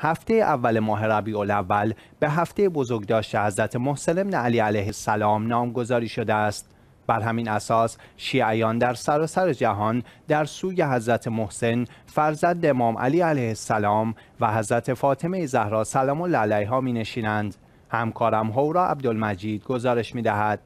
هفته اول ماه ربیع الاول به هفته بزرگداشت حضرت محسن بن علی علیه السلام نامگذاری شده است بر همین اساس شیعیان در سراسر سر جهان در سوی حضرت محسن فرزند امام علی علیه السلام و حضرت فاطمه زهرا سلام الله علیها می نشینند همکارم هورا عبدالمجید گزارش می دهد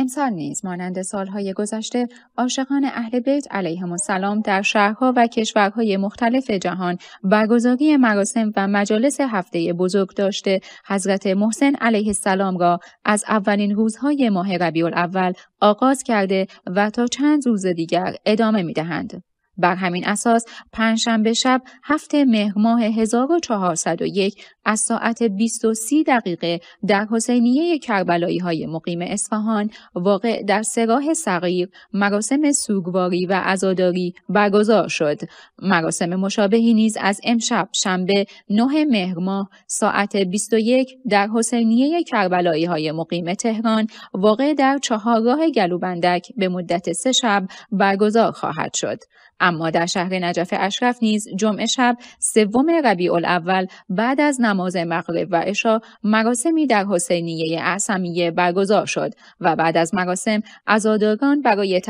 امسال نیز مانند سالهای گذشته عاشقان اهل بیت علیهم السلام در شهرها و کشورهای مختلف جهان برگزاری مراسم و مجالس هفته بزرگ داشته حضرت محسن علیه السلام را از اولین روزهای ماه ربیع اول آغاز کرده و تا چند روز دیگر ادامه می دهند. بر همین اساس پنجشنبه شب هفت مهر ماه 1401 از ساعت 20 و دقیقه در حسینیه کربلایی های مقیم اصفهان واقع در سراح صغیر مراسم سوگواری و عزاداری برگزار شد. مراسم مشابهی نیز از امشب شنبه 9 مهر ماه ساعت 21 در حسینیه کربلایی های مقیم تهران واقع در چهارراه گلوبندک به مدت سه شب برگزار خواهد شد. اما در شهر نجف اشرف نیز جمعه شب سوم ربیع الاول بعد از نماز نماز مغرب و عشا مراسمی در حسینیه اعصمیه برگزار شد و بعد از مراسم عزاداران برای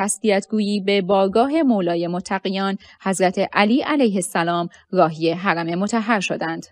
گویی به بارگاه مولای متقیان حضرت علی علیه السلام راهی حرم متحر شدند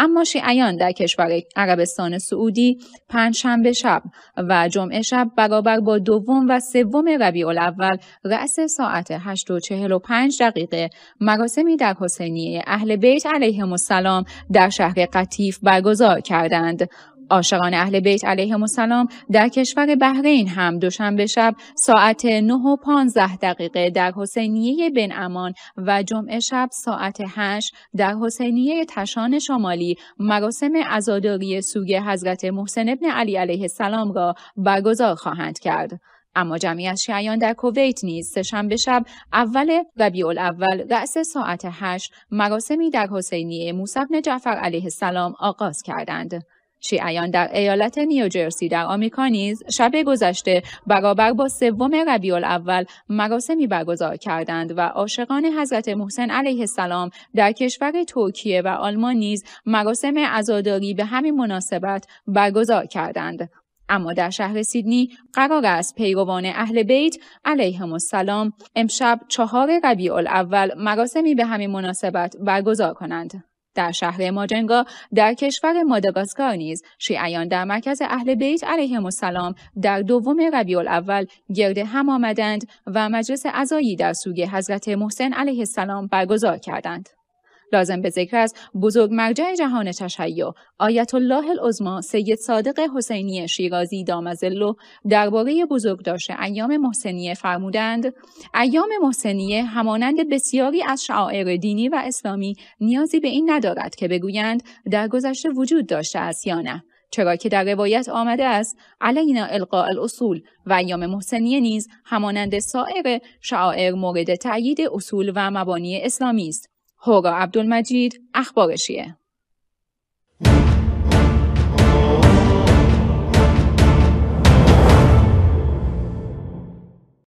اما شیعیان در کشور عربستان سعودی پنجشنبه شب و جمعه شب برابر با دوم و سوم ربیع الاول رأس ساعت 8:45 دقیقه مراسمی در حسینیه اهل بیت علیهم السلام در شهر قطیف برگزار کردند عاشقان اهل بیت علیه السلام در کشور بحرین هم دوشنبه شب ساعت 9 و 15 دقیقه در حسینیه بن امان و جمعه شب ساعت 8 در حسینیه تشان شمالی مراسم عزاداری سوگ حضرت محسن ابن علی علیه السلام را برگزار خواهند کرد. اما جمعی از شیعیان در کویت نیز سهشنبه شب اول ربیع اول رأس ساعت 8 مراسمی در حسینیه موسی بن جعفر علیه السلام آغاز کردند. شیعیان در ایالت نیوجرسی در آمریکا نیز شب گذشته برابر با سوم ربیع اول مراسمی برگزار کردند و عاشقان حضرت محسن علیه السلام در کشور ترکیه و آلمان نیز مراسم عزاداری به همین مناسبت برگزار کردند اما در شهر سیدنی قرار است پیروان اهل بیت علیهم السلام امشب چهار ربیع الاول مراسمی به همین مناسبت برگزار کنند در شهر ماجنگا در کشور ماداگاسکار نیز شیعیان در مرکز اهل بیت علیهم السلام در دوم ربیع اول گرد هم آمدند و مجلس عزایی در سوگ حضرت محسن علیه السلام برگزار کردند. لازم به ذکر است بزرگ مرجع جهان تشیع آیت الله العظما سید صادق حسینی شیرازی دامزلو درباره بزرگداشت ایام محسنیه فرمودند ایام محسنیه همانند بسیاری از شعائر دینی و اسلامی نیازی به این ندارد که بگویند در گذشته وجود داشته است یا نه چرا که در روایت آمده است علینا القاء الاصول و ایام محسنیه نیز همانند سایر شعائر مورد تأیید اصول و مبانی اسلامی است هورا عبدالمجید اخبارشیه